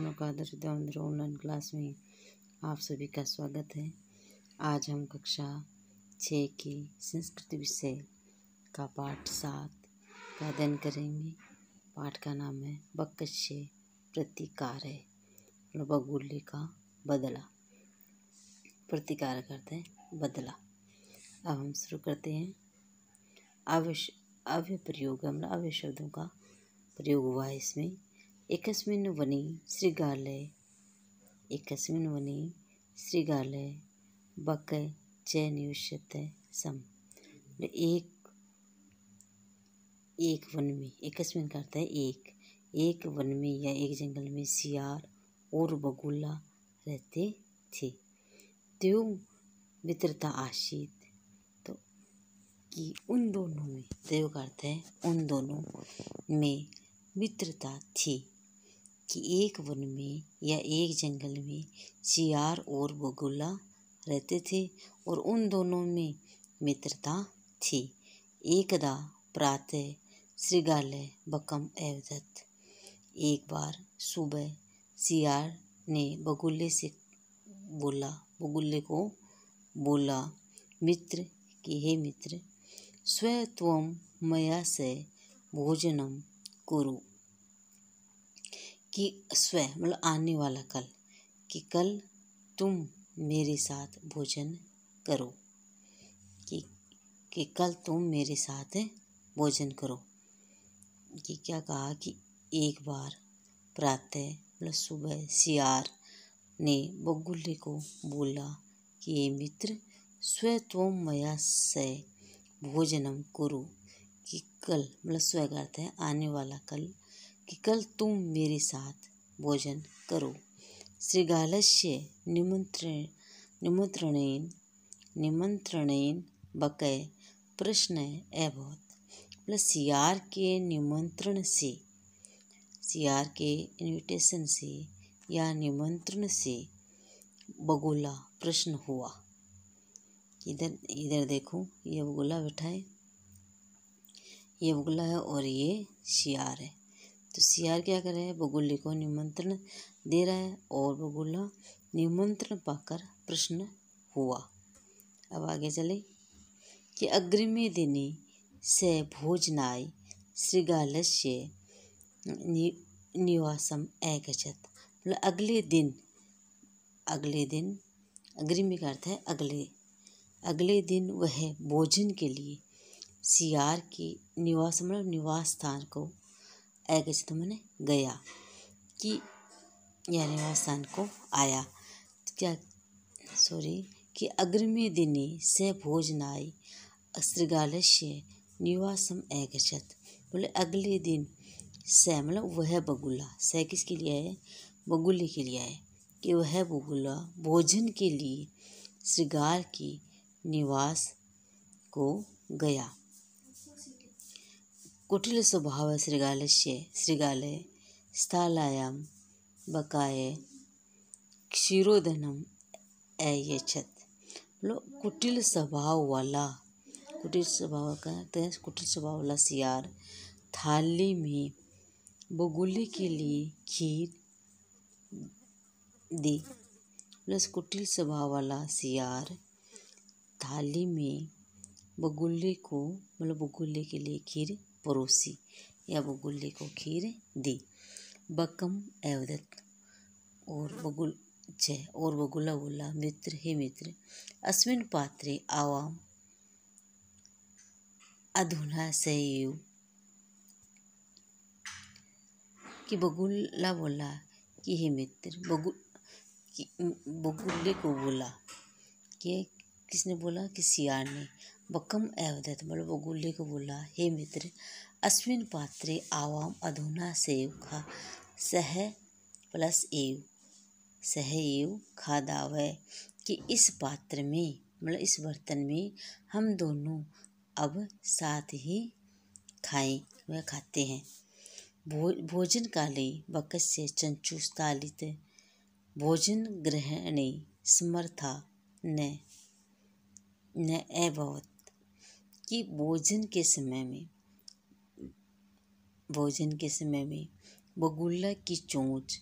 किसानों का आदर्श online class में आप सभी का स्वागत है आज हम कक्षा छः की संस्कृत विषय का पाठ सात का अध्ययन करेंगे पाठ का नाम है बक्शे प्रतिकार है बगुल्ली का बदला प्रतिकार करते हैं बदला अब हम शुरू करते हैं अवश्य अव्य प्रयोग मतलब अव्य शब्दों का प्रयोग हुआ है इसमें एकस्मिन वने श्रृगालय एकस्मिन वने श्रृगालय बक जय निवश्यत सम एक एक वन में एकस्मिन का अर्थ है एक एक वन में या एक जंगल में सियार और बगुला रहते थे त्यों मित्रता आशीत तो कि उन दोनों में देव करते है उन दोनों में मित्रता थी कि एक वन में या एक जंगल में सियार और बगुला रहते थे और उन दोनों में मित्रता थी एकदा प्रातः श्रीगालय बकम एवदत्त एक बार सुबह सियार ने बगुल्ले से बोला बगुल्ले को बोला मित्र कि हे मित्र स्वयं मया से भोजनम करूँ कि स्वयं मतलब आने वाला कल कि कल तुम मेरे साथ भोजन करो कि कि कल तुम मेरे साथ भोजन करो कि क्या कहा कि एक बार प्रातः मतलब सुबह सियार ने बगुल्ले को बोला कि ये मित्र स्व तुम मया से भोजनम करो कि कल मतलब स्वय करते हैं आने वाला कल कि कल तुम मेरे साथ भोजन करो श्रीगालस्य निमंत्रण निमंत्रणेन निमंत्रणेन बकय प्रश्न अभवत प्लस सियार के निमंत्रण से सियार के इनविटेशन से या निमंत्रण से बगुला प्रश्न हुआ इधर इधर देखो ये बगुला बैठा है ये बगुला है और ये सियार है तो सियार क्या कर रहा है बगुल्ले को निमंत्रण दे रहा है और बगुल्ला निमंत्रण पाकर प्रश्न हुआ अब आगे चले कि अग्रिमे दिने से भोजनाय श्रृगालस्य नि, निवासम अगचत मतलब अगले दिन अगले दिन अग्रिमी का अर्थ है अगले अगले दिन वह भोजन के लिए सियार के निवास मतलब निवास स्थान को अगस्त मैंने गया कि यह स्थान को आया क्या सॉरी कि अग्रमी दिने से भोजनाय अस्त्रगालस्य निवासम अगछत बोले अगले दिन सह मतलब वह बगुला स किसके लिए है बगुले के लिए है कि वह बगुला भोजन के लिए श्रृगाल की निवास को गया कुटिल स्वभाव से श्रृगालय स्थालायाम बकाये क्षीरोधनम अयच्छत् मतलब कुटिल स्वभाव वाला कुटिल स्वभाव का हैं कुटिल स्वभाव वाला सियार थाली में बगुले के लिए खीर दी प्लस कुटिल स्वभाव वाला सियार थाली में बगुल्ले को मतलब बगुले के लिए खीर परोसी या बगुल्ले को खीर दी बकम एवदत और बगुल जय और बगुला बोला मित्र हे मित्र अश्विन पात्रे आवाम अधुना सहयु कि बगुल्ला बोला कि हे मित्र बगुल बगुल्ले को बोला कि किसने बोला कि सियार ने बकम एवदत मतलब वो गुल्ले को बोला हे मित्र अश्विन पात्रे आवाम अधुना सेव खा सह प्लस एव सह एव खा दाव कि इस पात्र में मतलब इस बर्तन में हम दोनों अब साथ ही खाएं वह खाते हैं भो, भोजन काले बकस्य चंचुस्तालित भोजन ग्रहण समर्था न अभवत कि भोजन के समय में भोजन के समय में बगुल्ला की चोंच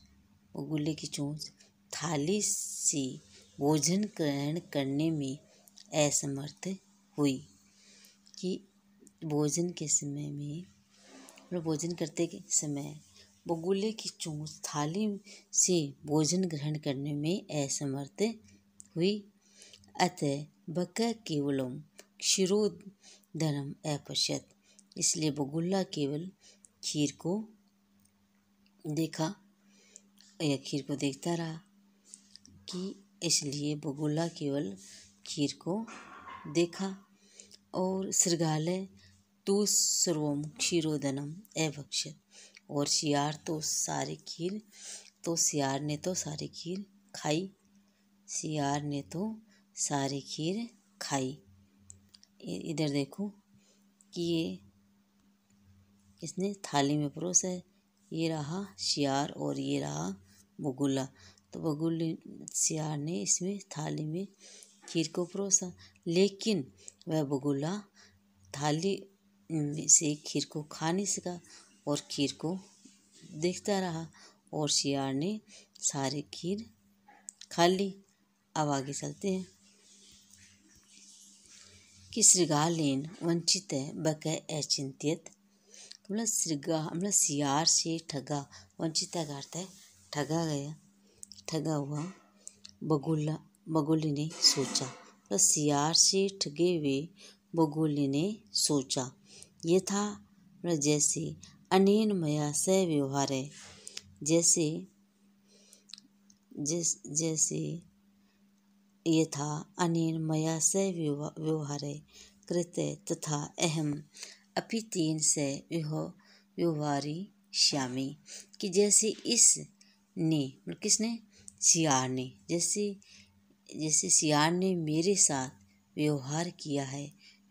बगुल्ले की चोंच थाली से भोजन ग्रहण करने में असमर्थ हुई कि भोजन के समय में मतलब भोजन करते के समय बगुल्ले की चोंच थाली से भोजन ग्रहण करने में असमर्थ हुई अतः बक केवलम क्षीरोधनम अपश्यत इसलिए बगुल्ला केवल खीर को देखा या खीर को देखता रहा कि इसलिए बगुल्ला केवल खीर को देखा और श्रृगालय तो सर्वम क्षीरोदनम अभक्षत और सियार तो सारी खीर तो सियार ने तो सारी खीर खाई सियार ने तो सारी खीर खाई इधर देखो कि ये इसने थाली में परोस है ये रहा शियार और ये रहा बगुला तो बगुल सियार ने इसमें थाली में खीर को परोसा लेकिन वह बगुला थाली से खीर को खा नहीं सका और खीर को देखता रहा और शियार ने सारी खीर खा ली अब आगे चलते हैं कि श्रृगालेन वंचित बक अचिंत्यत मतलब श्रृगा मतलब सियार से ठगा वंचित का अर्थ है ठगा गया ठगा हुआ बगुला बगुली ने सोचा मतलब सियार से ठगे हुए बगुली ने सोचा ये था जैसे अनेन मया स व्यवहार है जैसे जैसे यथा अनेन मया सह व्यवहारे कृते तथा अहम अपि तेन से श्यामी कि जैसे इस ने मतलब किसने सियार ने जैसे जैसे सियार ने मेरे साथ व्यवहार किया है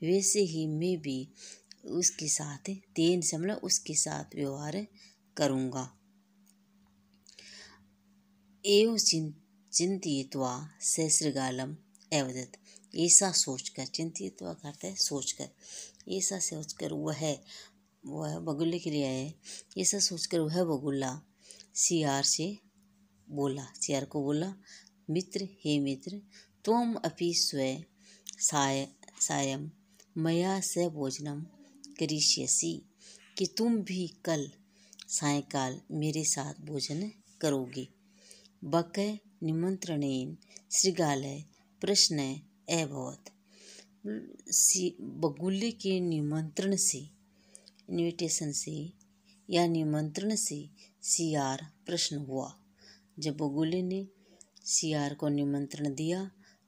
वैसे ही मैं भी उसके साथ तेन से मतलब उसके साथ व्यवहार करूँगा एवं चिंता चिंतित्वा सहस्रगालम एवदत ऐसा सोचकर चिंतित करते सोच सोचकर ऐसा सोचकर वह वह बगुल्ले के लिए है ऐसा सोचकर वह बगुल्ला सियार से बोला सियार को बोला मित्र हे मित्र तुम अपि स्व साय सायम मया स भोजनम करीष्यसी कि तुम भी कल सायकाल मेरे साथ भोजन करोगे बक निमंत्रणेन श्रृगालय प्रश्न अभवत बगुले के निमंत्रण से इनविटेशन से या निमंत्रण से सीआर प्रश्न हुआ जब बगुले ने सीआर को निमंत्रण दिया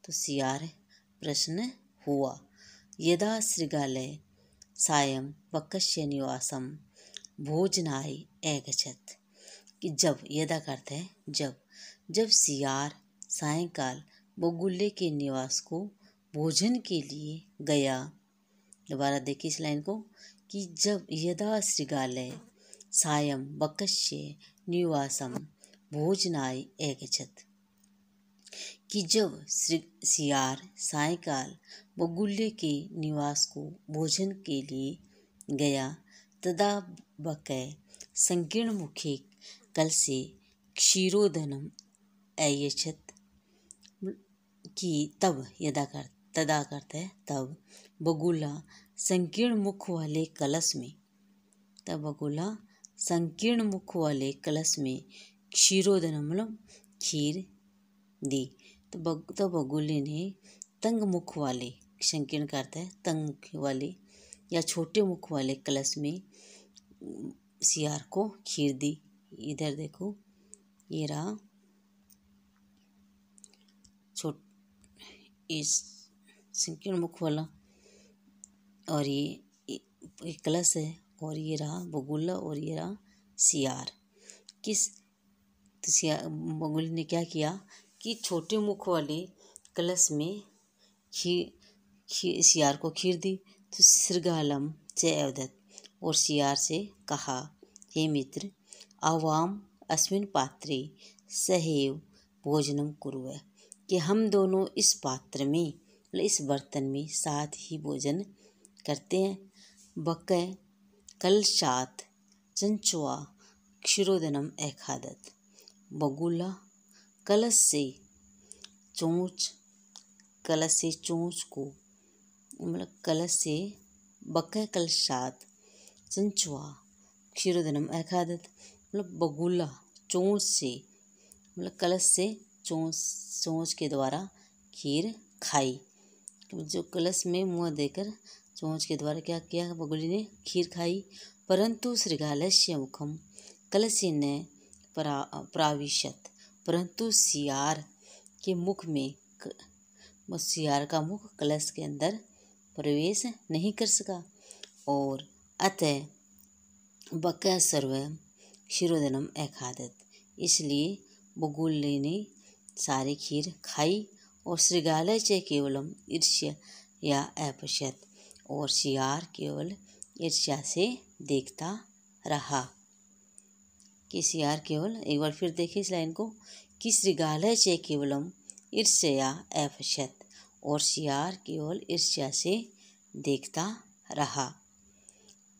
तो सीआर प्रश्न हुआ यदा श्रृगालय सायं वक्ष्य निवासम भोजनाय अगछत कि जब यदा करते हैं जब जब सियार सायकाल बोगुल्ले के निवास को भोजन के लिए गया दोबारा देखिए इस लाइन को कि जब यदा श्रीगालय सायम बकश्य निवासम भोजनाय एगछत कि जब श्री सियार सायकाल बगुल्ले के निवास को भोजन के लिए गया तदा बक संकीर्ण मुखे कल से क्षीरोधनम अयचत कि तब यदा कर तदा करते हैं तब बगुला संकीर्ण मुख वाले कलश में तब बगुला संकीर्ण मुख वाले कलश में क्षीरोदन मतलब खीर दी तो बग तो बगुले ने तंग मुख वाले संकीर्ण करते है तंग मुख वाले या छोटे मुख वाले कलश में सियार को खीर दी इधर देखो ये रहा इस संकीर्ण मुख वाला और ये एक कलश है और ये रहा बगुल्ला और ये रहा सियार किस तो सियार बगुल ने क्या किया कि छोटे मुख वाले कलश में खीर खीर सियार को खीर दी तो सिरगालम से अवदत और सियार से कहा हे मित्र आवाम अश्विन पात्री सहैव भोजनम है कि हम दोनों इस पात्र में मतलब इस बर्तन में साथ ही भोजन करते हैं बक कल शात चंचुआ क्षीरोदनम एखादत बगुला कलश से चोंच कलश से चोंच को मतलब कलश से बक कल चंचुआ क्षीरोदनम एखादत मतलब बगुला चोंच से मतलब कलश से चोंच चोंच के द्वारा खीर खाई तो जो कलश में मुँह देकर चोंच के द्वारा क्या किया बगुली ने खीर खाई परंतु श्रृगालस्य मुखम कलश्य ने परा प्राविशत परंतु सियार के मुख में सियार का मुख कलश के अंदर प्रवेश नहीं कर सका और अतः बक सर्व शिरोधनम अखादत इसलिए बगुल ने सारी खीर खाई और श्रृगालय से केवलम ईर्ष्य या अपश्यत और शियार केवल ईर्ष्या से देखता रहा कि शियार केवल एक बार फिर देखे इस लाइन को कि श्रृगालय से केवलम ईर्ष्या अपश्यत और शियार केवल ईर्ष्या से देखता रहा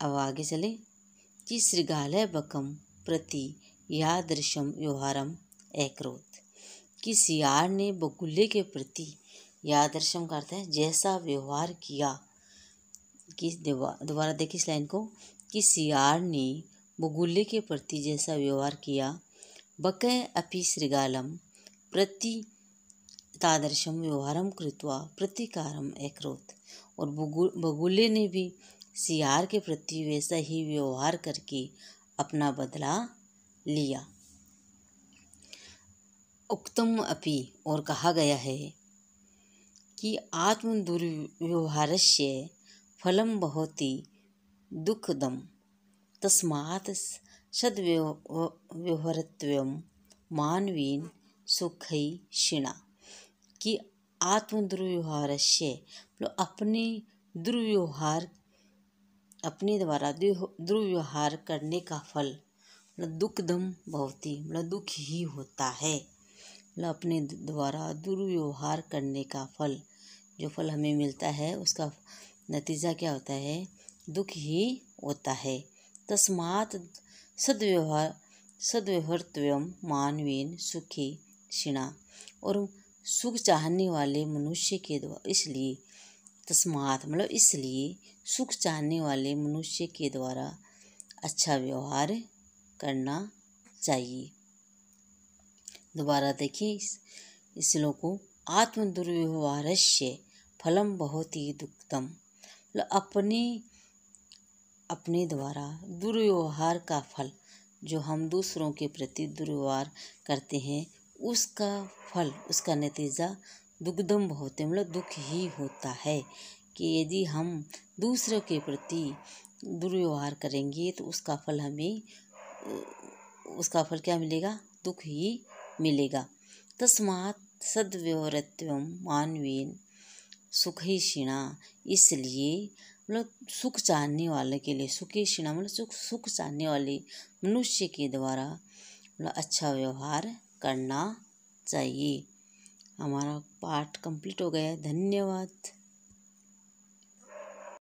अब आगे चले कि श्रृगालय बकम प्रति यादृशम व्यवहारम एकरोत कि सियार ने बगुल्ले के प्रति यह दर्शन करता है जैसा व्यवहार किया कि दोबारा देखिए इस लाइन को कि सियार ने बगुल्ले के प्रति जैसा व्यवहार किया बकै अपि श्रृगालम प्रति तादर्शम व्यवहारम कृत्वा प्रतिकारम एकरोत और बगुल्ले ने भी सियार के प्रति वैसा ही व्यवहार करके अपना बदला लिया उक्तम अपि और कहा गया है कि आत्मदुर्व्यवहार से फलम बहुत ही दुखदम तस्मात् सदव्यवहारत्व मानवीन सुखई क्षीणा कि आत्मदुर्व्यवहार से मतलब अपने दुर्व्यवहार अपने द्वारा दुर्व्यवहार करने का फल दुखदम बहुत ही मतलब दुख मतलब ही होता है अपने द्वारा दुर्व्यवहार करने का फल जो फल हमें मिलता है उसका नतीजा क्या होता है दुख ही होता है तस्मात सदव्यवहार सदव्यवहर्तव्यम मानवीन सुखी क्षिणा और सुख चाहने वाले मनुष्य के द्वारा इसलिए तस्मात मतलब इसलिए सुख चाहने वाले मनुष्य के द्वारा अच्छा व्यवहार करना चाहिए दोबारा देखिए इस श्लोक को से फलम बहुत ही दुखतम मतलब अपने अपने द्वारा दुर्व्यवहार का फल जो हम दूसरों के प्रति दुर्व्यवहार करते हैं उसका फल उसका नतीजा दुखदम बहुत है मतलब दुख ही होता है कि यदि हम दूसरों के प्रति दुर्व्यवहार करेंगे तो उसका फल हमें उसका फल क्या मिलेगा दुख ही मिलेगा तस्मात् सदव्यवरत्वम मानवीन सुखी क्षीणा इसलिए मतलब सुख चाहने वाले के लिए सुखी क्षीणा मतलब सुख सुख चाहने वाले मनुष्य के द्वारा मतलब अच्छा व्यवहार करना चाहिए हमारा पाठ कंप्लीट हो गया है धन्यवाद